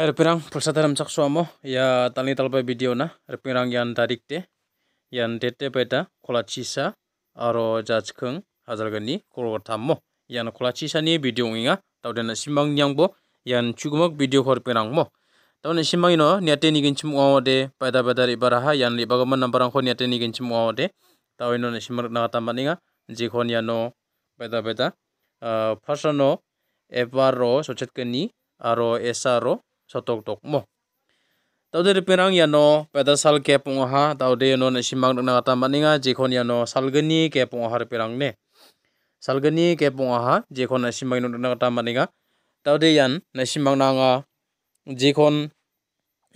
Her pirang pulsa dalam cak suamo ya tali talpa video na her pirang yang tarik te yang dete peta kola chisa aro jajkeng hazal gani kolo tamo yang kola chisa ni video nginga tau dana simbang yang bo yang cugumak video kor pirang mo tau dana simbang ino ate ni gencim ngawo de pada pada ri baraha yang li bagaman nam barang kon ni gencim ngawo de tau ino na simbang na tamban inga jikhon yano pada pada uh, ah, fasano so sochet gani aro esaro sotok tok mo tau de perang yano pada sal ke pung ha tau de no na simang na kata maninga jekhon yano salgani ke pung har perang ne salgani ke pung ha jekhon na simang na kata maninga tau de yan na simang na nga jekhon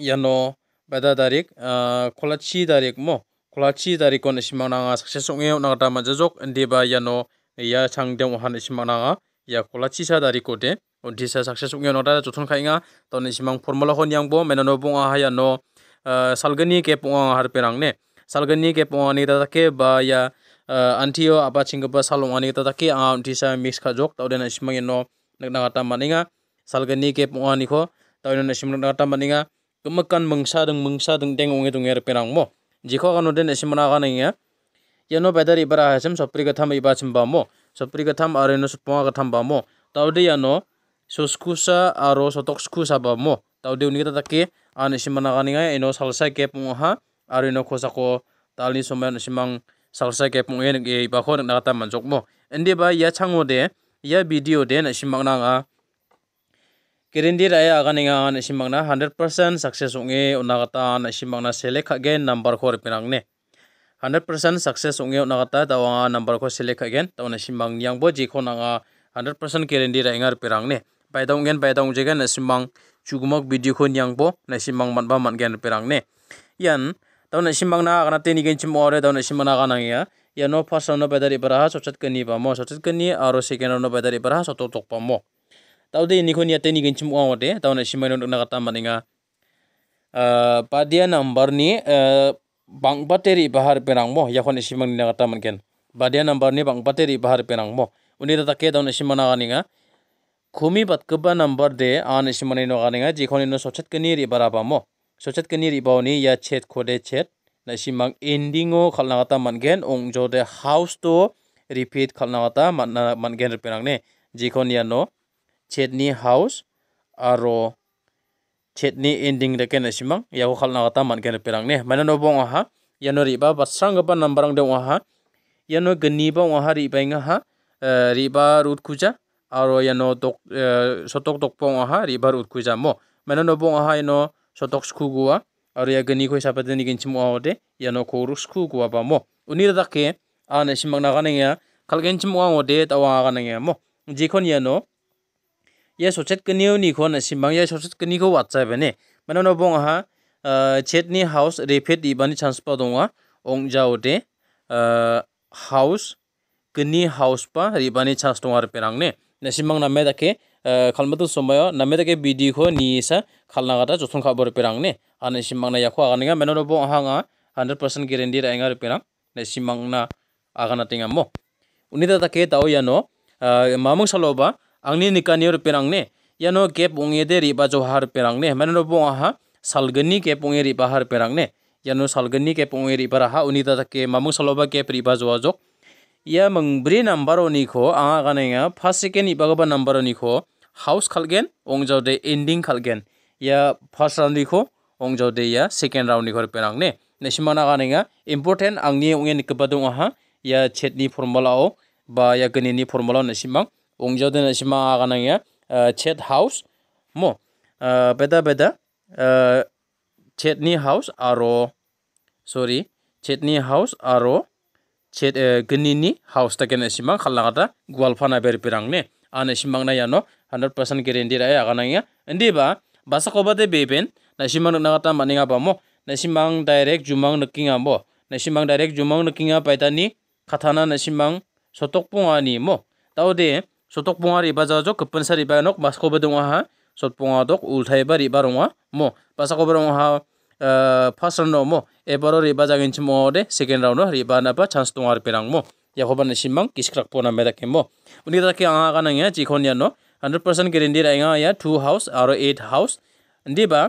yano peda tarik eh, kolaci tarik mo kolaci tarik kon simang na nga sakse songe na kata ma jok ndiba yano ya, ya changdem han simang na nga ya kola chisa dari kote oh, disa sakses ungyo nota jothon khainga to ni simang formula hon yang bo menano bunga ya no eh, salgani ke punga har perang ne salgani ke punga ni ta ke ba ya eh, antio apa chingba salong ani ta ke a disa mix kha jok to den simang no nakna kata maninga salgani ke punga ni kho to den simang nakna kata maninga kemakan mangsa deng mangsa deng deng unge deng er perang mo jikho kanu den simana ga ya no badari bara hasem sopri ga tham iba chimba mo sopri katham aro sopong soponga katham bamo tau taude iano ya soskusa aro skusa bamo tau taude unikata dake an ya e ino salsa ke ha, aro ino kosako tali somayan isimang salsa ke e nge ibako nikna kata mo ende ba ia ya chango de ya video de na nga Kirindi hundred percent nasimangna 100% success unge unakata nasimangna select again number ko ne 100% success ongyo nakata tawanga number ko select again na simbang yang bo jikho nanga 100% di rai ngar pirang ne pai tau ngen pai dong jegen na simbang chugumak video ko yang bo na simbang man ba man gen pirang ne yan na simbang na kana teni gen chim ore na simbang na kana ngia ya. yan no ono pai no paraha so chat kani ba mo chat kani aro second round no paraha so to tok pa mo tawde ni ko niya teni gen chim ore na simbang no nakata maninga ya. Uh, ah, padia number ni uh, bang bateri bahar perang mo ya kon isimang ni man ken badia number ni bang bateri bahar perang mo uni ta ke dawn isimang na ganinga khumi kaba number de an isimang ni no ganinga ji ni no sochet ke ni ri baraba mo sochet ke ni ri ya chet khode chet na isimang ending o khalna gen ong jo de house to repeat khalna man man gen perang ne kon ya no chet ni house aro chetni ending simang ya yago khalna gata kena perang ne no bong aha ya no riba basrang ba nambarang ha aha ya no gni ba aha riba nga ha eh, riba rut kuja aro ya no tok eh, sotok tok bong aha riba rut kuja mo no bong aha no sotok wa aro ya gni ko no ko ru sku gu wa ba mo ke dakke ah, ne simang ne ya ta wa ga ne ya mo jikon ya no ये सोचेट कनियो निखो न सिमबांग ये सोचेट कनिखौ वाचाय बेने मानो न बंहा हाउस रेफेट इबानि चान्सपा दङा ओं जावते हाउस कनि हाउस पा रिबानि चान्स दंग आरो पेरांने न सिमबांग नामे दाखे खालमातु समय नामे दाखे बिदिखौ निसा खालनागादा जथन खाबर पेरांने आरो सिमबांग ना याखौ आगानिगा मानो न बंहाङा 100% guarantee रायङा रे पेरां न सिमबांग ना आगाना तिङा मो उनिदा दाखे ताव यानो मामुं सालोबा angni nikani rupenangne iano gap ongede riba joha rupenangne manro bo aha salgani gap onge riba har perangne iano salgani gap onge riba raha unita take mamu saloba gap riba joa jok ia मंग्री number निखो आङा गानाङा first second इबागोबा number निखो house खालगेन अंजावदे एन्डिं खालगेन या फार्स्ट राउन्ड निखो अंजावदे या सेकेन्ड राउन्ड निखो पेरांने नेसिमाना गानाङा इम्पोर्टेन्ट आंनि अंगे निकबा दङ आहा या चेटनि फर्मुलाव बा या गणितनि फर्मुलाव नेसिमां ungjoden asima agana ya chet house mo beda beda ni house aro sorry ni house aro chet ni house taken asima khallagata gwalphana beri pirang ne ana shima na yano 100% ndi ra akana ya ndi ba basa koba kobate beben nasimang kata maninga ba mo nasimang direct jumang nukinga mo nasimang direct jumang nukinga paitani shima nasimang sotok pung ani mo tau de চতক পোঁ ৰিবা যা যাওক গপন চা ৰিবা নক বাছ কবা দোঙা হা চত পোঁৱা দক উল্টাই বা ৰিবা ৰঙা ম বাছা কবা ৰঙা হা ফাৰ্ষ্ট ৰাউণ্ড ম এবাৰৰ ৰিবা জাগিন চিম দে ছেকেণ্ড ৰাউণ্ড ৰিবা নাবা চান্স দোঁ আৰু পেৰাং ম এখবা নিচিমাং কিছক্ৰাক পোনা মেদা কে ম উনি তাকে আঙা কা নাঙে যিখন ইয়াত ন হাণ্ড্ৰেড পাৰ্চেণ্ট গেৰেণ্টি ৰাঙা ইয়াত টু হাউচ আৰু এইট হাউচ দি বা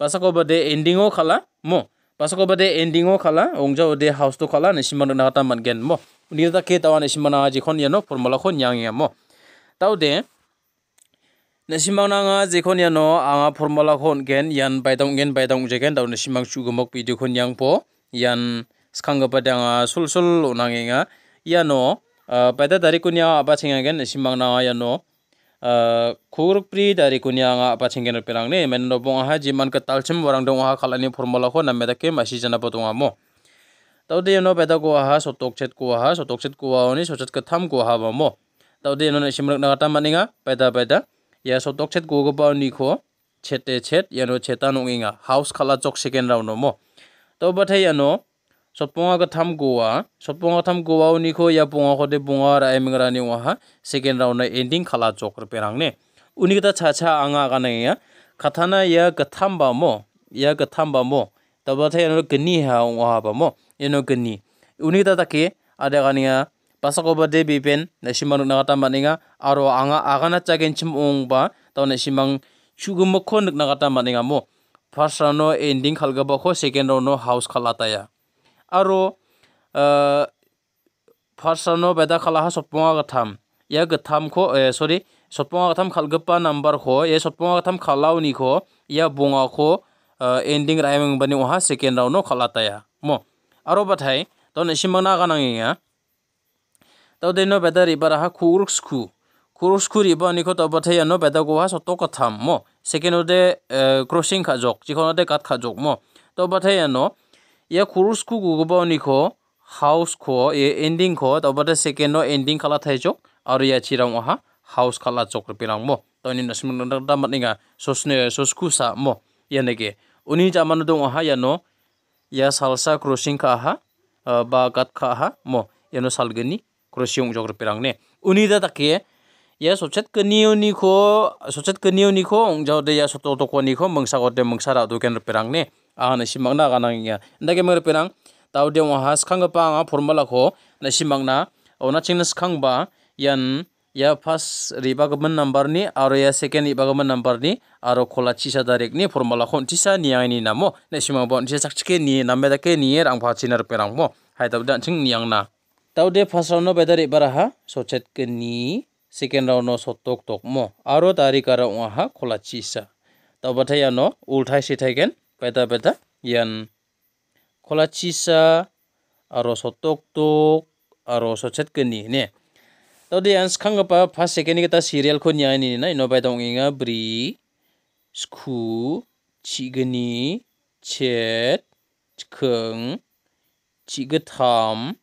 বাছা কবা দে এণ্ডিঙো খালা ম বাছা কবা দে এণ্ডিঙো খালা অংজাও দে হাউচটো খালা নিচিমান মানগেন ম উনি তাকে তাৱা নিচিমান আঙা যিখন ইয়ানো ফৰ্মুলাখন ইয়াং ইয়া ম de nasimang nanga jekhon yano anga formula khon gen yan baitong gen baitong jeken tau nasimang chugomok video khon yang po yan skangga padanga sul sul unangenga yano baita dari kunya apa chinga gen nasimang nanga yano kugruk pri dari kunya anga apa chinga gen perang ne menno no bong ha jiman ketal cem warang dong ha khalani formula khon na medake masih jana potong mo tau de yano baita ko ha sotok chet ko ha sotok chet ko ha oni sotet ka ketam ko ha mo tawde non a simrak h na kata maninga paida paida ya so tok chet go go pa ni kho chete chet ya no cheta no inga house khala chok second round no mo to ba thai ya no sotponga ka tham g o a sotponga tham gowa ni kho ya ponga kho de p u n g a ra e m i n g ra ni wa ha second round na ending khala chok re perang ne uni ta cha cha anga ga n a ya kathana ya katham ba mo ya katham ba mo to ba thai ya no gni ha wa ba mo ya no gni uni ta ta ke ada ga ni ya basakoba de bipen nasimang nagata maninga aro anga agana chagen chimong ba taw nasimang chugumakho nagata maninga mo first round no ending khalgaba kho second round no house khalata ya aro first round no beda khala ha sopma gatham ya gatham kho sorry sopma gatham khalgapa number kho ye sopma gatham khalauni kho ya bunga kho ending raimang bani oha second round no khalata ya mo aro bathai to nasimang na ganangi ya তাতে ন পেদা ৰিবাৰ আহা খুৰস্কু খুৰস্কু ৰিব নিখত অৱথে ন পেদা গোহা চতো কথাম ম ছেকেণ্ডতে ক্ৰচিং খাজক যিখনতে কাঠ খাজক ম তবথে ন ইয়াৰ খুৰস্কু গুগব নিখ হাউচ খ এণ্ডিং খ তবতে ছেকেণ্ড এণ্ডিং খালা থাইচক আৰু ইয়া চিৰাং অহা হাউচ খালা চক্ৰ পিৰাং ম তই নিমানিঙা চচনে চচকু চা ম ইয়ানেকে উনি জামানো দং অহা ইয়ানো ইয়াৰ চালচা ক্ৰচিং খা আহা বা গাত খা আহা ম এনো চালগেনি krosiung u jok rupirang ne uni da takie ya sochet k e n i u ni k o sochet k e n i u ni k o ong jaw de ya soto to ko ni k o m e n g s a ko de m e n g s a ra do ken rupirang ne a na simang na k a n a n g ya nda ke mer pirang t a u de wa has k a n g ga pa nga f o r m a l a k o na simang na ona ching na s k a n g ba yan ya pas ribagman a number ni aro ya second ribagman a number ni aro khola chisa d a r e k ni f o r m a l a k o n chisa ni ang ni namo na simang bon chisa chak chike ni namme da ke ni rang pha chinar p i r a n g mo hai tab dan ching ni ang na Tau first round no bedari baraha sochet ke ni second round no sotok tokmo aro ha, khola kholachi sa tau ya no, ulthai sithai ken beda beda, yan kholachi sa aro sotok tok aro sochet ke ni ne taude yan skhang pa first second ni ta serial ko nyai ni na ino bai dong inga bri sku chigni chet kheng chigatham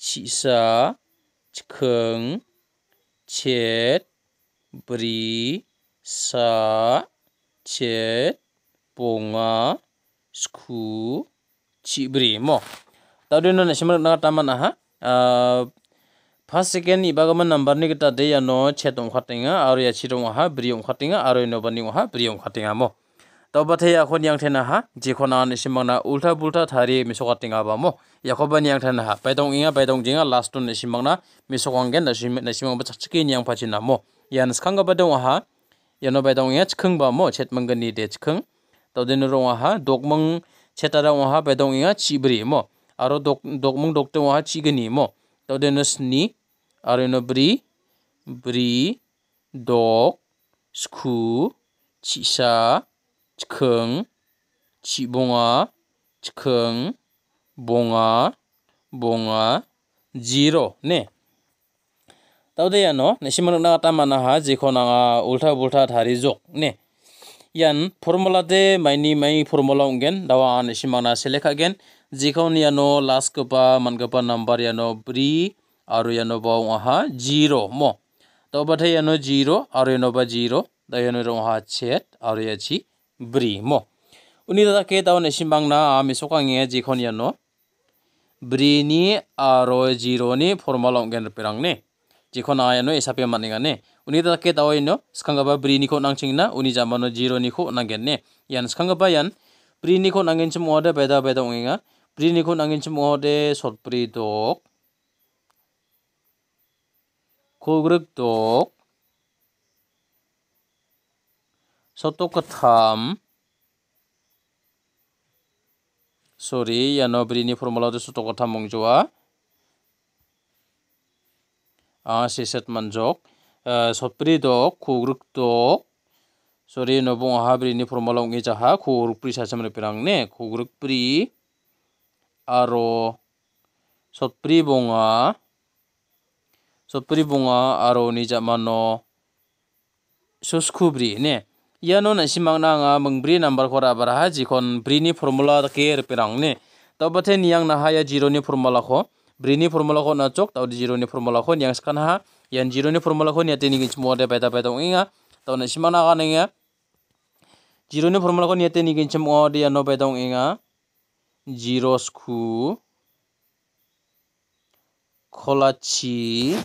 chisa, chkeng, chet, bri, sa, chet, ponga, sku, chibri mo. Tau dino na shimarak naga taman aha. First second ibagaman number ni kita de ya no chet ong khatinga, aro ya chit ong aha, bri ong khatinga, aro ya no bani aha, bri ong khatinga mo. tobathe yakhon yang thena ha jikhonan simangna u l t a b u l t a thari misoka tinga ba mo yakoban i yang thena ha paidong inga paidong jinga last tun ni simangna m i s o k o n g gen na simang na simang ba c h a k c i n i yang phachina mo yan skhanga g ba dong ha yano paidong inga chkhang ba mo chetmang ni de chkhang t o d e n rong ha dokmang chetara wa ha paidong inga chibri mo aro dok dokmang dokte wa ha chigani mo t o d e n sni aro no bri bri dok sku chisa chkeng chi bonga chkeng bonga bonga zero ne tau de ya no ne shimana na ta mana ha je kho na ulta bulta thari jok ne yan formula de mai ni mai formula ungen dawa an shimana selekha gen je kho ni ya no last ko pa man ko pa number ya no bri aru ya no ba wa ha zero mo tau ba the ya no zero aru ya no ba zero da ya no ro ha chet aru ya chi brimo e uni ta ke ta ne simbang na ami sokang nge ji khon yano bri ni aro jiro ni formal gen perang ne ji khon aya no esape maninga ne uni ta ke ta oino skanga ba bri ni ko nang na uni jamano jiro ni ko gen ne yan skanga ba yan bri ni ko gen chim oda beda beda ongenga bri ni ko gen chim ada sot pri dok kogruk dok soto ketam sorry ya ini formula itu soto kata mengjua ah siset manjok eh, sopri do kugruk do sorry nobong ini formula ngi jaha kugruk pri sasamre pirang ne kugruk pri aro sopri bunga sopri bunga aro ni jamano suskubri ne iano naisimangna number mingbri nambarko ra·bara jekon brini formula dake ripengrangni abo-te niangna ni formula formalako brini formalako nachok tao jironi formalako niang skanaha ian jironi formalako niateni ginchimode baita-baita ong·enga tao naisimangna aga nenga jironi formalako niateni ginchim ong·ode iano baita ong·enga jiro sku kolachi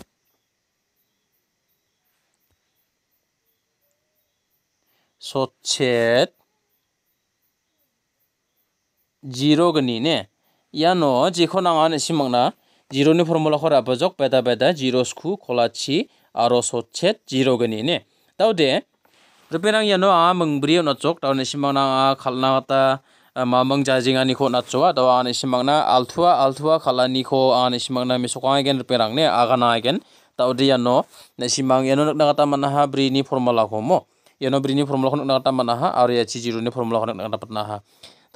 sochet jiro gini ne ya no jiko ane simak na jiro ni formula kor apa jok beda beda jiro sku kolachi aro sochet jiro gini ne tau de tapi nang ya no a mengbrio na jok tau ne simak nang a kal na kata ma meng jajing ani ko na jowa tau ane simak na altua altua kal ani ko ane simak na misok ane gen tapi ne aga kana gen tau de ya no ne simak ya no nak na kata mana ha bri ni formula komo mo Ya no brini formula ko nokna tam manaha aro ya chi zero ni formula ko nokna ya dapat naha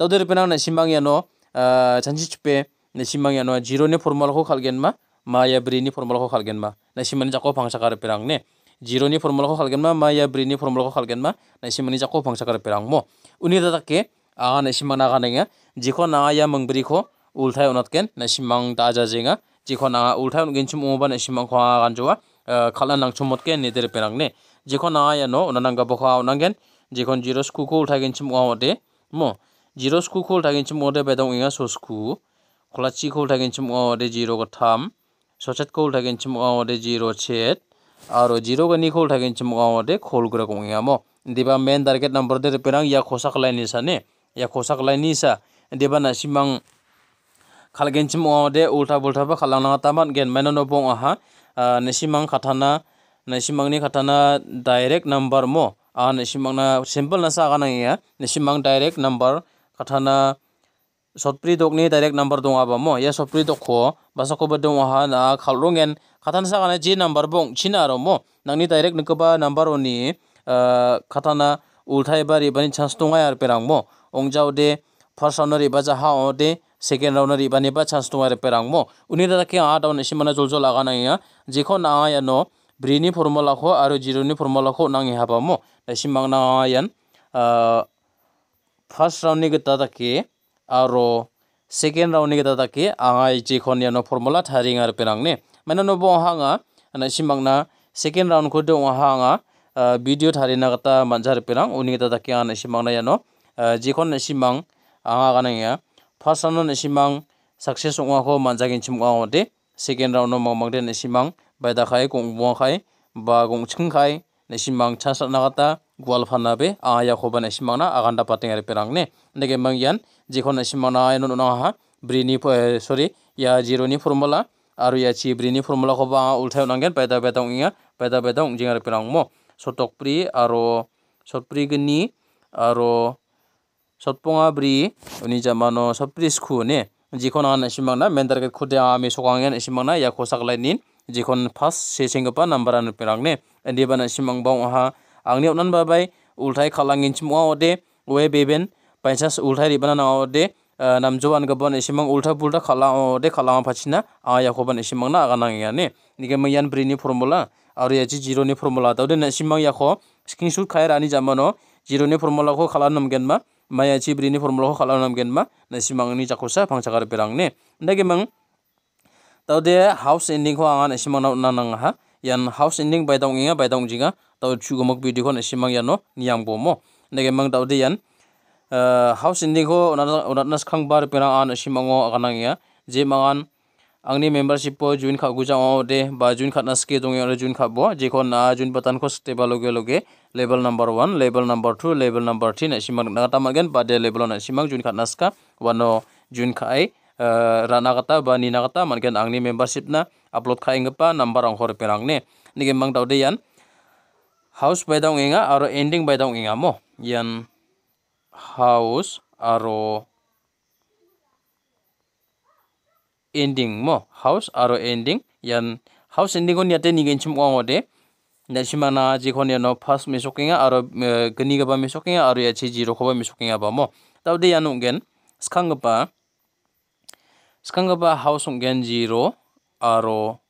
tau dere penang na simbang iano ya eh, chanchi chupe na simbang no, zero ni formula ko khalgen ma ma ya brini formula ko khalgen ma na simani jako phangsa kar ne zero ni formula ko khalgen ma ma ya brini formula ko khalgen ma na simani jako phangsa kar penang mo uni da takke aga na simang kan nenga jiko na ya mangbri ko ulthai onatken na simang ta ja jenga jiko na ulthai ongen chum oba na simang khwa ganjowa eh, khala nang chumot ke ne dere penang ne jikon na ya no na nanga b o k a o nangen jikon zero s k u o o l ko t a g e n chim ngaw de mo j i r o s k u o o l ko t a g e n chim ode bedong w inga so s k u kolachi ko u t a g e n chim ngaw de j i r o ko t a m sochet ko u t a g e n chim ngaw de j i r o chet aro j i r o ga ni ko u t a g e n chim ngaw de k u o l gra u k n g w inga mo d i b a main target number de p i r a n g ya k o s a k lai ni sa ne ya k o s a k lai ni sa d i b a na simang khalgen chim ngaw de ulta bulta ba khalangna taman gen menono bong aha nesimang k h a t a n a nisimangni khatana direct number mo a nisimangna simple na sa ka nang iya nisimang direct number khatana sotpri dok ni direct number dong aba mo ya sotpri dok ko basa ko bedong ha na khalrungen khatana sa ka na ji number bong china ro mo nangni direct nikoba number oni khatana ulthai bari bani chance tonga yar perang mo ongjau de first round ri baja ha o de second round ri bani ba chance tonga yar perang mo uni da ke a down nisimana jol jol aga na iya jikon a ya no ब्रीनि फर्मुलाखौ आरो जिर'नि फर्मुलाखौ नाङै हाबामो दासिम आंनायन फार्स्ट राउन्डनि गोदा थाखि आरो सेकेन्ड राउन्डनि गोदा थाखि आङा जिखनियानो फर्मुला थारिं आरो बेनांनि मानो बहाङा दासिम आंना सेकेन्ड राउन्डखौ दङ आंहा भिडिअ थारिना गता मानसार बेनां उनि गोदा थाखि आङा नायसिमांनायानो जिखन नायसिमां आंहा गानाङा फार्स्ट राउन्ड नायसिमां साक्सेस नङाखौ मानजागिनसिम आङो दे सेकेन्ड राउन्डआव मावमांदे नायसिमां baita khai kong buang khai ba kong ching khai nasi mang chan sat nagata gwal phana be aya khoba ne mang na aganda pating ar perang ne nege mang yan jikon nasi mang na ayun na ha brini eh, sorry ya zero ni formula aru ya chi brini formula khoba ulthai nangen baida baida unga baita baida ungjing ar perang mo sotok pri aro pri gni aro ponga bri uni jamano sotpri skhu ne jikon an nasi mang na mendar ke khude ami sokangen nasi mang na ya khosak lainin jikon pas se pa number an penangne andi bana simang bang oha angni onan babai ulthai khalangin chimwa ode we beben paisas ulthai ribana na ode namjoan gabon isimang ultha pulta khala ode khala phachina a yakoban simang na agana yani nige mayan brini formula aru yachi zero ni formula tawde na isimang yakho screenshot khai rani jamano zero ni formula ko khala namgen ma mayachi brini formula ko khala namgen ma na isimang ni jakosa phangchakar perang ne nage mang tau de house ending ho angan asimang nau nanang ha yan house ending bai dong inga bai dong jinga tau chugomok video yan no yano bo mo nege mang tau de yan uh, house ending ho unatnas kang bar pena ya. an asimango akanang ya je mangan angni membership po jun kha guja o de ba jun kha nas dong ya jun kha bo je kon na jun patan ko stable loge loge level number 1 level number 2 level number 3 asimang na tamagen ba de level on asimang jun kha nas ka wano jun kha ai Eh, rana kata ba nina kata manken angni membership na upload khai ingpa number ang hor perang ne nige mang tawde yan house by dong inga aro ending by dong inga mo yan house aro ending mo house aro ending yan house ending on yate nige chim ngong ode nasimana jikhon no first misokinga aro gni gaba misokinga aro ya yachi jiro khoba misokinga ba mo deh yan ungen skangpa sekarang ba hausung genji ro aro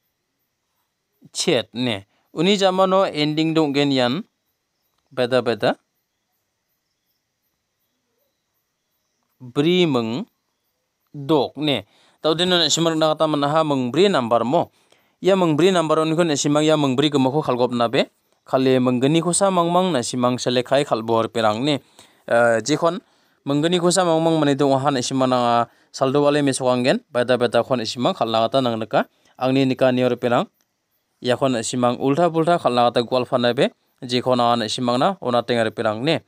chat ne uni jamano ending dong genian yan beda beda bri meng dok ne tau dino na simang na kata manaha meng bri nambar mo ya meng bri nambar oni ko na simang ya meng bri ko khalgop na be kale menggeni ko sa mang mang na simang sele kai khalbor perang ne eh, jikon menggeni ko sa mang mang mane dong han saldo wale anggen, beta beta kon isimang nang nangleka angni nika pelang, ya kon isimang ulta pulta khalnagata gual fanabe jikhon an isimangna ona tengar penang ne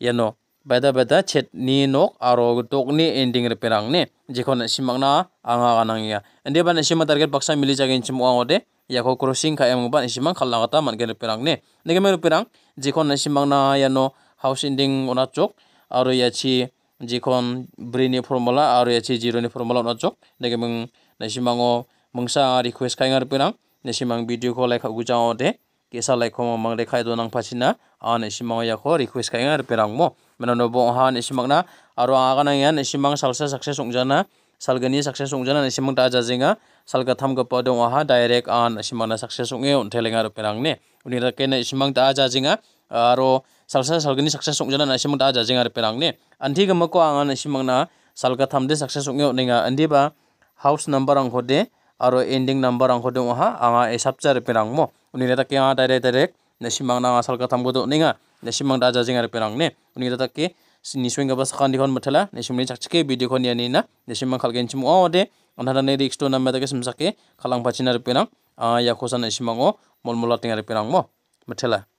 ya no, beta beta chet ni nok aro tok ni ending re penang ne jikhon isimangna anga ganang ya ende ban isimang target paksa mili jagen chimu angode yako crossing ka emang ban isimang khalnagata mangen re penang ne nege mer penang na isimangna ya no house ending ona chok aro ya ci jikon brini formula aro yachi zero ni formula o n o c o k dege mung naisimango mungsa request kai ngar pinang n a i s i m a n g video ko l i k a gujao de kesa like ko mang l e khai donang pasina a naisimango ya ko request kai ngar p i n a n g mo menono bo ha naisimangna aro aga na yan naisimang salsa success ongjana salgani success ongjana naisimang ta j a z i n g a salga tham ga padong aha direct an naisimangna success onge o n t e l e n g a ro p i n a n g ne unira ke naisimang ta j a z i n g a aro salsa salgani success jana na simang da jajing jengar perang ne anti ga mako angan simang na salga thamde success songyo nenga andi ba house number ang hode aro ending number ang hode ngaha anga e sapchar perang mo unira ta anga direct direct na simang na salga thamgo do nenga na simang da jajing ar perang ne uni ta ke swing ga bas khan dikhon mathala ne simni chakchike video khon yani na ne simang khalgen chim o de onhara ne risk to na meda ke simsake khalang pachina ripena a yakhosan mol molmola tinga ripena mo mathala